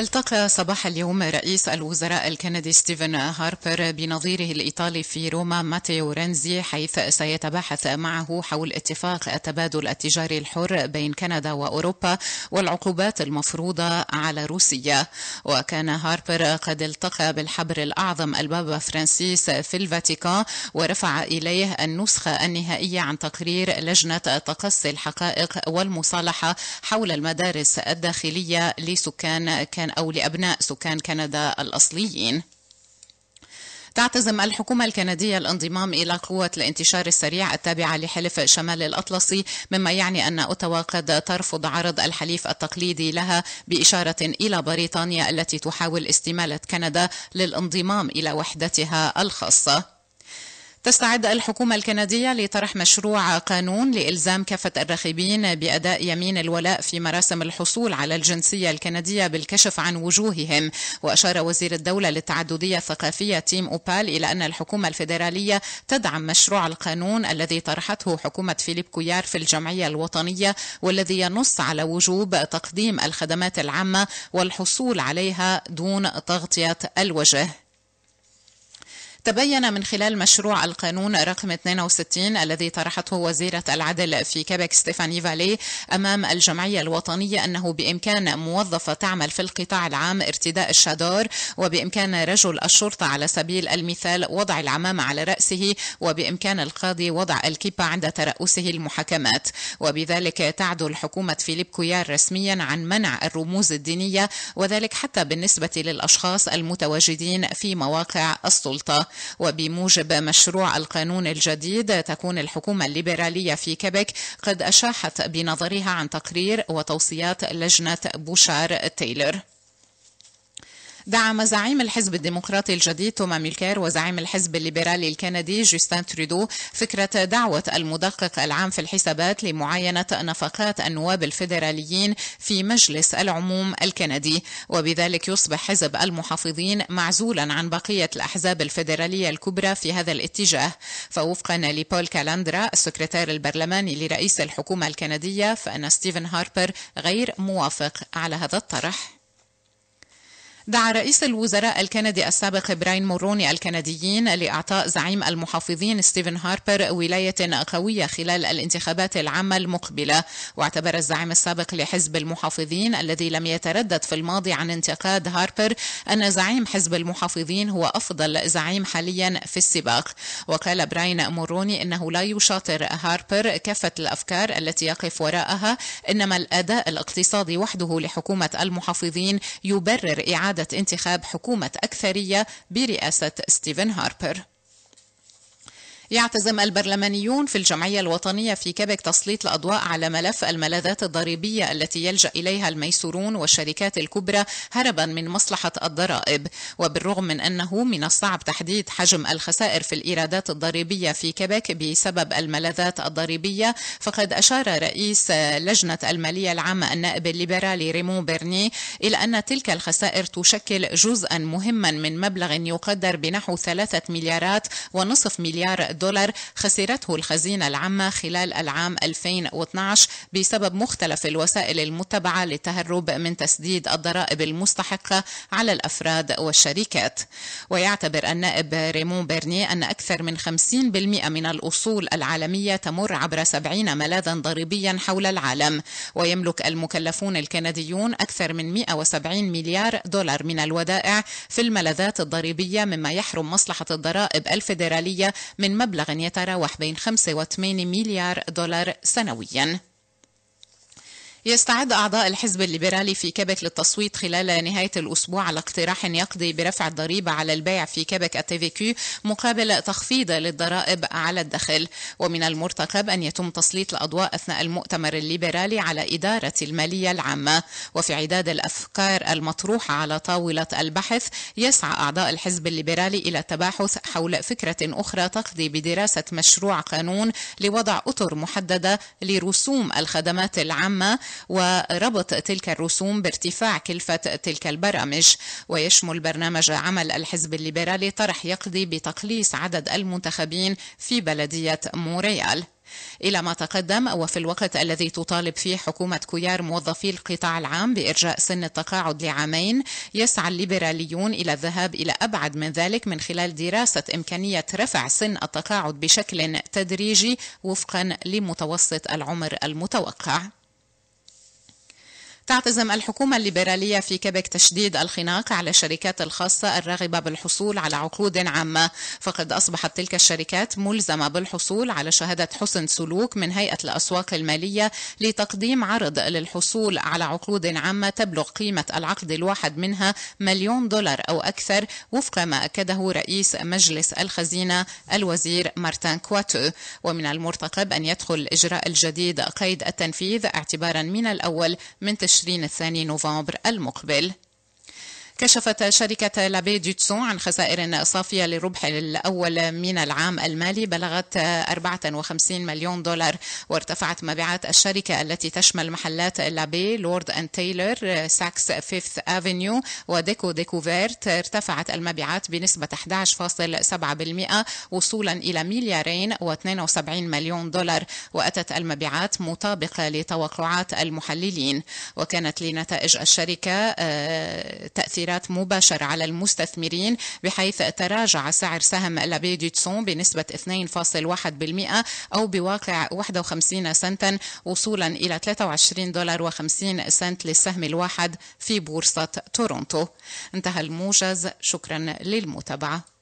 التقى صباح اليوم رئيس الوزراء الكندي ستيفن هاربر بنظيره الإيطالي في روما ماتيو رينزي حيث سيتباحث معه حول اتفاق التبادل التجاري الحر بين كندا وأوروبا والعقوبات المفروضة على روسيا وكان هاربر قد التقى بالحبر الأعظم البابا فرانسيس في الفاتيكان ورفع إليه النسخة النهائية عن تقرير لجنة تقصي الحقائق والمصالحة حول المدارس الداخلية لسكان كندا أو لأبناء سكان كندا الأصليين تعتزم الحكومة الكندية الانضمام إلى قوة الانتشار السريع التابعة لحلف شمال الأطلسي مما يعني أن أوتاوا قد ترفض عرض الحليف التقليدي لها بإشارة إلى بريطانيا التي تحاول استمالة كندا للانضمام إلى وحدتها الخاصة تستعد الحكومة الكندية لطرح مشروع قانون لإلزام كافة الراغبين بأداء يمين الولاء في مراسم الحصول على الجنسية الكندية بالكشف عن وجوههم وأشار وزير الدولة للتعددية الثقافية تيم أوبال إلى أن الحكومة الفيدرالية تدعم مشروع القانون الذي طرحته حكومة فيليب كويار في الجمعية الوطنية والذي ينص على وجوب تقديم الخدمات العامة والحصول عليها دون تغطية الوجه تبين من خلال مشروع القانون رقم 62 الذي طرحته وزيرة العدل في كيبك ستيفاني فالي أمام الجمعية الوطنية أنه بإمكان موظفة تعمل في القطاع العام ارتداء الشادور وبإمكان رجل الشرطة على سبيل المثال وضع العمامة على رأسه وبإمكان القاضي وضع الكيبا عند ترأسه المحاكمات وبذلك تعدل حكومة فيليب كويار رسميا عن منع الرموز الدينية وذلك حتى بالنسبة للأشخاص المتواجدين في مواقع السلطة وبموجب مشروع القانون الجديد تكون الحكومة الليبرالية في كيبك قد أشاحت بنظرها عن تقرير وتوصيات لجنة بوشار تايلر دعم زعيم الحزب الديمقراطي الجديد توما ميلكير وزعيم الحزب الليبرالي الكندي جوستان ترودو فكرة دعوة المدقق العام في الحسابات لمعاينة نفقات النواب الفيدراليين في مجلس العموم الكندي وبذلك يصبح حزب المحافظين معزولا عن بقية الأحزاب الفيدرالية الكبرى في هذا الاتجاه فوفقا لبول كالاندرا السكرتير البرلماني لرئيس الحكومة الكندية فإن ستيفن هاربر غير موافق على هذا الطرح دعا رئيس الوزراء الكندي السابق براين موروني الكنديين لإعطاء زعيم المحافظين ستيفن هاربر ولاية قوية خلال الانتخابات العامة المقبلة واعتبر الزعيم السابق لحزب المحافظين الذي لم يتردد في الماضي عن انتقاد هاربر أن زعيم حزب المحافظين هو أفضل زعيم حاليا في السباق وقال براين موروني إنه لا يشاطر هاربر كافة الأفكار التي يقف وراءها إنما الأداء الاقتصادي وحده لحكومة المحافظين يبرر إعادة إعادة انتخاب حكومة أكثرية برئاسة ستيفن هاربر يعتزم البرلمانيون في الجمعية الوطنية في كيبك تسليط الأضواء على ملف الملاذات الضريبية التي يلجأ إليها الميسورون والشركات الكبرى هربا من مصلحة الضرائب وبالرغم من أنه من الصعب تحديد حجم الخسائر في الإيرادات الضريبية في كيبك بسبب الملاذات الضريبية فقد أشار رئيس لجنة المالية العامة النائب الليبرالي ريمون بيرني إلى أن تلك الخسائر تشكل جزءا مهما من مبلغ يقدر بنحو ثلاثة مليارات ونصف مليار الدولار خسرته الخزينة العامة خلال العام 2012 بسبب مختلف الوسائل المتبعة للتهرب من تسديد الضرائب المستحقة على الأفراد والشركات ويعتبر النائب ريمون بيرني أن أكثر من 50% من الأصول العالمية تمر عبر 70 ملاذا ضريبيا حول العالم ويملك المكلفون الكنديون أكثر من 170 مليار دولار من الودائع في الملاذات الضريبية مما يحرم مصلحة الضرائب الفيدرالية من مبلغ مبلغ يتراوح بين 5 و 8 مليار دولار سنوياً يستعد أعضاء الحزب الليبرالي في كبك للتصويت خلال نهاية الأسبوع على اقتراح يقضي برفع الضريبة على البيع في كيبك التيفيكيو مقابل تخفيض للضرائب على الدخل ومن المرتقب أن يتم تسليط الأضواء أثناء المؤتمر الليبرالي على إدارة المالية العامة وفي عداد الأفكار المطروحة على طاولة البحث يسعى أعضاء الحزب الليبرالي إلى التباحث حول فكرة أخرى تقضي بدراسة مشروع قانون لوضع أطر محددة لرسوم الخدمات العامة وربط تلك الرسوم بارتفاع كلفة تلك البرامج ويشمل برنامج عمل الحزب الليبرالي طرح يقضي بتقليص عدد المنتخبين في بلدية موريال إلى ما تقدم وفي الوقت الذي تطالب فيه حكومة كويار موظفي القطاع العام بإرجاء سن التقاعد لعامين يسعى الليبراليون إلى الذهاب إلى أبعد من ذلك من خلال دراسة إمكانية رفع سن التقاعد بشكل تدريجي وفقا لمتوسط العمر المتوقع تعتزم الحكومة الليبرالية في كيبك تشديد الخناق على الشركات الخاصة الراغبة بالحصول على عقود عامة فقد أصبحت تلك الشركات ملزمة بالحصول على شهادة حسن سلوك من هيئة الأسواق المالية لتقديم عرض للحصول على عقود عامة تبلغ قيمة العقد الواحد منها مليون دولار أو أكثر وفق ما أكده رئيس مجلس الخزينة الوزير مارتان كواتو ومن المرتقب أن يدخل الإجراء الجديد قيد التنفيذ اعتبارا من الأول من تشريع 20 الثاني نوفمبر المقبل كشفت شركة لابي ديتسون عن خسائر صافية للربح الأول من العام المالي بلغت 54 مليون دولار وارتفعت مبيعات الشركة التي تشمل محلات لابي لورد أند تايلر ساكس فيفث أفينيو وديكو ديكوفيرت ارتفعت المبيعات بنسبة 11.7% وصولا إلى مليارين و72 مليون دولار وأتت المبيعات مطابقة لتوقعات المحللين وكانت لنتائج الشركة آه، تأثير تأثيرات مباشرة على المستثمرين بحيث تراجع سعر سهم لابي دوتسون بنسبة 2.1% أو بواقع 51 سنتا وصولا إلى 23 دولار و50 سنت للسهم الواحد في بورصة تورونتو انتهى الموجز شكرا للمتابعة